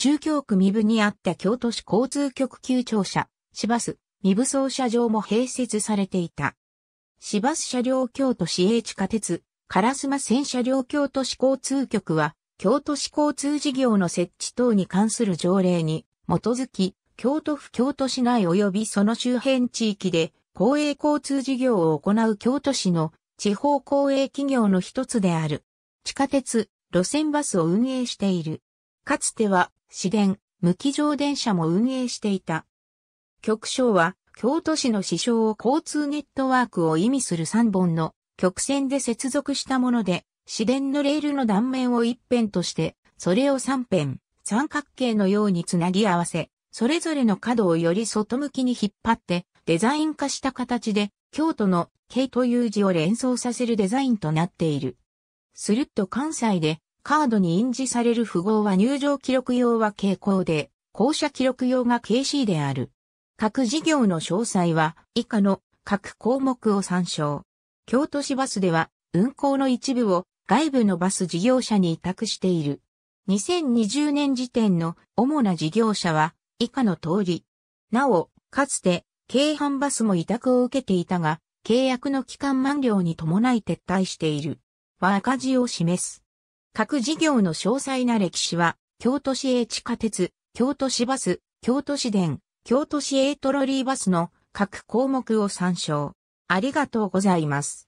中京区三部にあった京都市交通局旧庁舎、市バス、三部操車場も併設されていた。市バス車両京都市営地下鉄、烏マ線車両京都市交通局は、京都市交通事業の設置等に関する条例に基づき、京都府京都市内及びその周辺地域で公営交通事業を行う京都市の地方公営企業の一つである。地下鉄、路線バスを運営している。かつては市電、無機乗電車も運営していた。局章は、京都市の市章を交通ネットワークを意味する3本の曲線で接続したもので、市電のレールの断面を一辺として、それを三辺、三角形のようにつなぎ合わせ、それぞれの角をより外向きに引っ張って、デザイン化した形で、京都の K という字を連想させるデザインとなっている。すると関西でカードに印字される符号は入場記録用は傾向で、校舎記録用が KC である。各事業の詳細は以下の各項目を参照。京都市バスでは運行の一部を外部のバス事業者に委託している。2020年時点の主な事業者は以下の通り。なお、かつて京阪バスも委託を受けていたが、契約の期間満了に伴い撤退している。は赤字を示す。各事業の詳細な歴史は、京都市営地下鉄、京都市バス、京都市電、京都市営トロリーバスの各項目を参照。ありがとうございます。